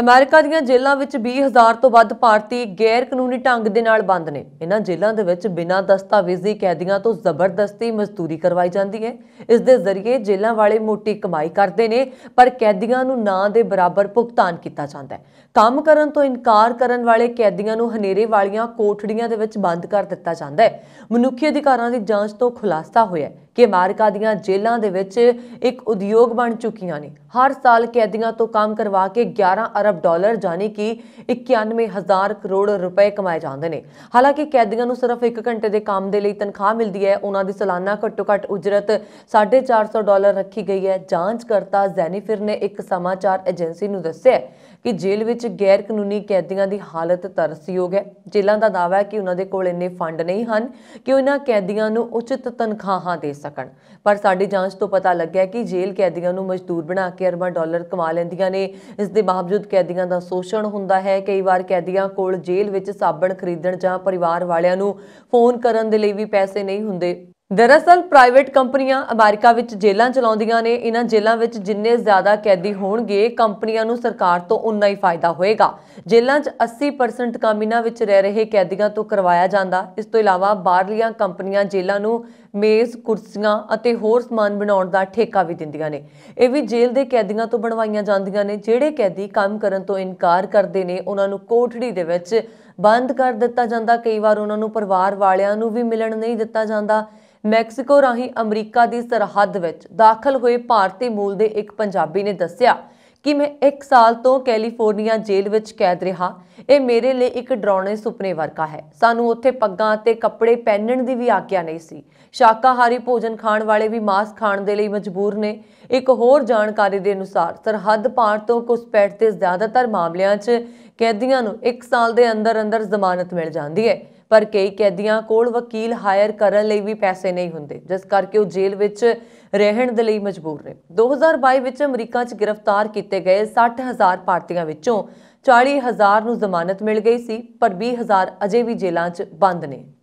America ਦੀਆਂ ਜੇਲ੍ਹਾਂ ਵਿੱਚ 20000 ਤੋਂ ਵੱਧ ਭਾਰਤੀ ਗੈਰ ਕਾਨੂੰਨੀ ਢੰਗ ਦੇ ਨਾਲ ਬੰਦ ਨੇ ਇਹਨਾਂ ਜੇਲ੍ਹਾਂ ਦੇ ਵਿੱਚ ਬਿਨਾਂ ਦਸਤਾਵੇਜ਼ੀ ਕੈਦੀਆਂ ਤੋਂ ਜ਼ਬਰਦਸਤੀ ਮਜ਼ਦੂਰੀ ਕਰਵਾਈ ਜਾਂਦੀ ਹੈ ਇਸ ਦੇ ਜ਼ਰੀਏ ਜੇਲ੍ਹਾਂ ਵਾਲੇ ਮੋਟੀ ਕਮਾਈ ਕਰਦੇ ਨੇ ਪਰ ਕੈਦੀਆਂ ਨੂੰ ਨਾਂ ਦੇ ਬਰਾਬਰ ਭੁਗਤਾਨ ਕੀਤਾ ਜਾਂਦਾ ਹੈ ਕੰਮ ਕਰਨ ਤੋਂ ਇਨਕਾਰ ਕਰਨ ਵਾਲੇ ਕੈਦੀਆਂ ਨੂੰ ਹਨੇਰੇ ਵਾਲੀਆਂ ਕੋਠੜੀਆਂ ਦੇ ਵਿੱਚ ਬੰਦ ਕਰ ਦਿੱਤਾ ਜਾਂਦਾ ਹੈ ਮਨੁੱਖੀ ਅਧਿਕਾਰਾਂ ਦੀ ਜਾਂਚ ਤੋਂ ਖੁਲਾਸਾ ਹੋਇਆ ਹੈ ਕਿ ਅਮਰੀਕਾ ਦੀਆਂ ਜੇਲ੍ਹਾਂ ਦੇ ਵਿੱਚ ਇੱਕ ਉਦਯੋਗ ਬਣ ਚੁੱਕੀਆਂ ਨੇ ਹਰ ਸਾਲ ਕੈਦੀਆਂ ਤੋਂ ਕੰਮ ਕਰਵਾ ਕੇ 11 ਅਰਬ ਡਾਲਰ ਜਾਨੀ ਕਿ 91000 ਕਰੋੜ ਰੁਪਏ ਕਮਾਏ ਜਾਂਦੇ ਨੇ ਹਾਲਾਂਕਿ ਕੈਦੀਆਂ ਨੂੰ ਸਿਰਫ 1 ਘੰਟੇ ਦੇ ਕੰਮ ਦੇ ਲਈ ਤਨਖਾਹ ਮਿਲਦੀ ਹੈ ਉਹਨਾਂ ਦੀ ਸਾਲਾਨਾ ਘੱਟੋ-ਘੱਟ ਉਜਰਤ 450 ਡਾਲਰ ਰੱਖੀ ਗਈ ਹੈ ਜਾਂਚਕਰਤਾ ਜ਼ੈਨੀਫਿਰ ਨੇ ਇੱਕ ਸਮਾਚਾਰ ਏਜੰਸੀ ਨੂੰ ਦੱਸਿਆ ਕਿ ਜੇਲ੍ਹ ਵਿੱਚ ਗੈਰ ਕਾਨੂੰਨੀ ਕੈਦੀਆਂ ਦੀ ਹਾਲਤ ਤਰਸਯੋਗ ਹੈ ਜੇਲ੍ਹਾਂ ਦਾ ਦਾਅਵਾ ਹੈ ਕਿ ਉਹਨਾਂ ਦੇ ਕੋਲ ਇੰਨੇ ਫੰਡ ਨਹੀਂ ਹਨ ਕਿ ਉਹਨਾਂ ਕੈਦੀਆਂ ਨੂੰ ਉਚਿਤ ਤਨਖਾਹਾਂ ਦੇ ਸਕਣ ਸਕਣ ਪਰ ਸਾਡੀ ਜਾਂਚ ਤੋਂ ਪਤਾ ਲੱਗਿਆ ਕਿ ਜੇਲ੍ਹ ਕੈਦੀਆਂ ਨੂੰ ਮਜ਼ਦੂਰ ਬਣਾ ਕੇ ਅਰਬਾਂ ਡਾਲਰ ਕਮਾ ਲੈਂਦੀਆਂ ਨੇ ਇਸ ਦੇ ਬਾਵਜੂਦ ਕੈਦੀਆਂ ਦਾ ਸ਼ੋਸ਼ਣ ਹੁੰਦਾ ਹੈ ਕਈ ਵਾਰ ਕੈਦੀਆਂ ਕੋਲ ਜੇਲ੍ਹ ਵਿੱਚ ਸਾਬਣ ਖਰੀਦਣ ਜਾਂ ਪਰਿਵਾਰ ਵਾਲਿਆਂ ਨੂੰ ਫੋਨ ਕਰਨ ਦੇ ਲਈ ਵੀ ਪੈਸੇ ਨਹੀਂ ਹੁੰਦੇ ਦਰਅਸਲ ਪ੍ਰਾਈਵੇਟ ਕੰਪਨੀਆਂ ਅਮਰੀਕਾ ਵਿੱਚ ਜੇਲ੍ਹਾਂ ਚਲਾਉਂਦੀਆਂ ਨੇ ਇਹਨਾਂ ਜੇਲ੍ਹਾਂ ਵਿੱਚ ਜਿੰਨੇ ਜ਼ਿਆਦਾ ਕੈਦੀ ਹੋਣਗੇ ਕੰਪਨੀਆਂ ਨੂੰ ਸਰਕਾਰ ਤੋਂ ਉਨਾ ਹੀ ਫਾਇਦਾ ਹੋਏਗਾ ਜੇਲ੍ਹਾਂ 'ਚ 80% ਕੰਮ ਇਹਨਾਂ ਵਿੱਚ ਰਹਿ ਰਹੇ ਕੈਦੀਆਂ ਤੋਂ ਕਰਵਾਇਆ ਜਾਂਦਾ ਇਸ ਤੋਂ ਇਲਾਵਾ ਬਾਹਰਲੀਆਂ ਕੰਪਨੀਆਂ ਜੇਲ੍ਹਾਂ ਨੂੰ ਮੇਜ਼ ਕੁਰਸੀਆਂ ਅਤੇ ਹੋਰ ਸਮਾਨ ਬਣਾਉਣ ਦਾ ਠੇਕਾ ਵੀ ਦਿੰਦੀਆਂ ਨੇ ਇਹ ਵੀ ਜੇਲ੍ਹ ਦੇ ਕੈਦੀਆਂ ਤੋਂ ਬਣਵਾਈਆਂ ਜਾਂਦੀਆਂ ਨੇ ਜਿਹੜੇ ਕੈਦੀ ਕੰਮ ਕਰਨ ਤੋਂ ਇਨਕਾਰ ਕਰਦੇ ਨੇ ਉਹਨਾਂ ਨੂੰ ਕੋਠੜੀ ਦੇ ਵਿੱਚ ਬੰਦ ਕਰ ਦਿੱਤਾ ਜਾਂਦਾ ਕਈ ਵਾਰ ਉਹਨਾਂ ਨੂੰ ਪਰਿਵਾਰ ਵਾਲਿਆਂ ਨੂੰ ਵੀ ਮਿਲਣ ਨਹੀਂ ਦਿੱਤਾ ਜਾਂਦਾ ਮੈਕਸੀਕੋ ਰਾਹੀਂ ਅਮਰੀਕਾ ਦੀ ਸਰਹੱਦ ਵਿੱਚ ਦਾਖਲ ਹੋਏ ਭਾਰਤੀ ਮੂਲ ਦੇ ਇੱਕ ਪੰਜਾਬੀ ਨੇ ਦੱਸਿਆ ਕਿ ਮੈਂ 1 ਸਾਲ ਤੋਂ ਕੈਲੀਫੋਰਨੀਆ ਜੇਲ੍ਹ ਵਿੱਚ ਕੈਦ ਰਿਹਾ ਇਹ ਮੇਰੇ ਲਈ ਇੱਕ ਡਰਾਉਣੇ ਸੁਪਨੇ ਵਰਗਾ ਹੈ ਸਾਨੂੰ ਉੱਥੇ ਪੱਗਾਂ ਅਤੇ ਕੱਪੜੇ ਪਹਿਨਣ ਦੀ ਵੀ ਆਗਿਆ ਨਹੀਂ ਸੀ ਸ਼ਾਕਾਹਾਰੀ ਭੋਜਨ ਖਾਣ ਵਾਲੇ ਵੀ ਮਾਸ ਖਾਣ ਦੇ ਲਈ ਮਜਬੂਰ ਨੇ ਇੱਕ ਹੋਰ ਜਾਣਕਾਰੀ ਦੇ ਅਨੁਸਾਰ ਸਰਹੱਦ ਪਾਰ ਤੋਂ ਘੁਸਪੈਠ ਤੇ ਜ਼ਿਆਦਾਤਰ ਮਾਮਲਿਆਂ 'ਚ ਕੈਦੀਆਂ ਨੂੰ 1 ਸਾਲ ਦੇ ਅੰਦਰ ਅੰਦਰ ਜ਼ਮਾਨਤ ਮਿਲ ਜਾਂਦੀ ਹੈ ਪਰ ਕਈ ਕੈਦੀਆਂ ਕੋਲ ਵਕੀਲ ਹਾਇਰ ਕਰਨ ਲਈ ਵੀ ਪੈਸੇ ਨਹੀਂ ਹੁੰਦੇ ਜਿਸ ਕਰਕੇ ਉਹ ਜੇਲ੍ਹ ਵਿੱਚ ਰਹਿਣ ਦੇ ਲਈ ਮਜਬੂਰ ਨੇ 2022 ਵਿੱਚ ਅਮਰੀਕਾ 'ਚ ਗ੍ਰਿਫਤਾਰ ਕੀਤੇ ਗਏ 60000 ਭਾਰਤੀਆਂ ਵਿੱਚੋਂ 40000 ਨੂੰ ਜ਼ਮਾਨਤ ਮਿਲ ਗਈ ਸੀ ਪਰ 20000 ਅਜੇ ਵੀ ਜੇਲ੍ਹਾਂ 'ਚ ਬੰਦ ਨੇ